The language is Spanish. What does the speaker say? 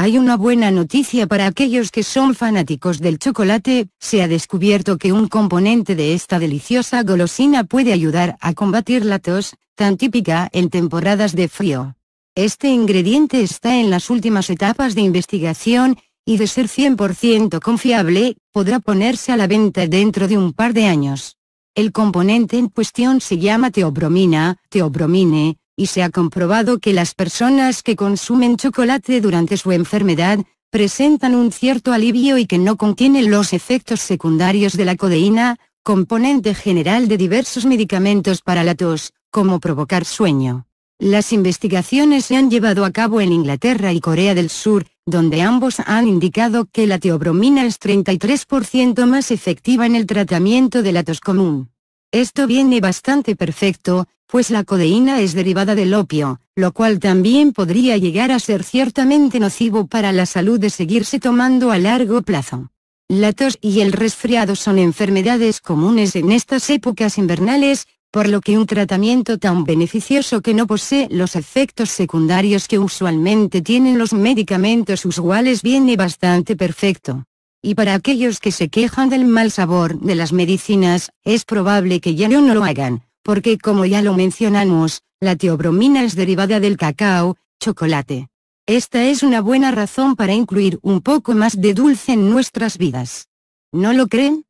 Hay una buena noticia para aquellos que son fanáticos del chocolate, se ha descubierto que un componente de esta deliciosa golosina puede ayudar a combatir la tos, tan típica en temporadas de frío. Este ingrediente está en las últimas etapas de investigación, y de ser 100% confiable, podrá ponerse a la venta dentro de un par de años. El componente en cuestión se llama teobromina, teobromine, y se ha comprobado que las personas que consumen chocolate durante su enfermedad, presentan un cierto alivio y que no contienen los efectos secundarios de la codeína, componente general de diversos medicamentos para la tos, como provocar sueño. Las investigaciones se han llevado a cabo en Inglaterra y Corea del Sur, donde ambos han indicado que la teobromina es 33% más efectiva en el tratamiento de la tos común. Esto viene bastante perfecto, pues la codeína es derivada del opio, lo cual también podría llegar a ser ciertamente nocivo para la salud de seguirse tomando a largo plazo. La tos y el resfriado son enfermedades comunes en estas épocas invernales, por lo que un tratamiento tan beneficioso que no posee los efectos secundarios que usualmente tienen los medicamentos usuales viene bastante perfecto y para aquellos que se quejan del mal sabor de las medicinas, es probable que ya no lo hagan, porque como ya lo mencionamos, la teobromina es derivada del cacao, chocolate. Esta es una buena razón para incluir un poco más de dulce en nuestras vidas. ¿No lo creen?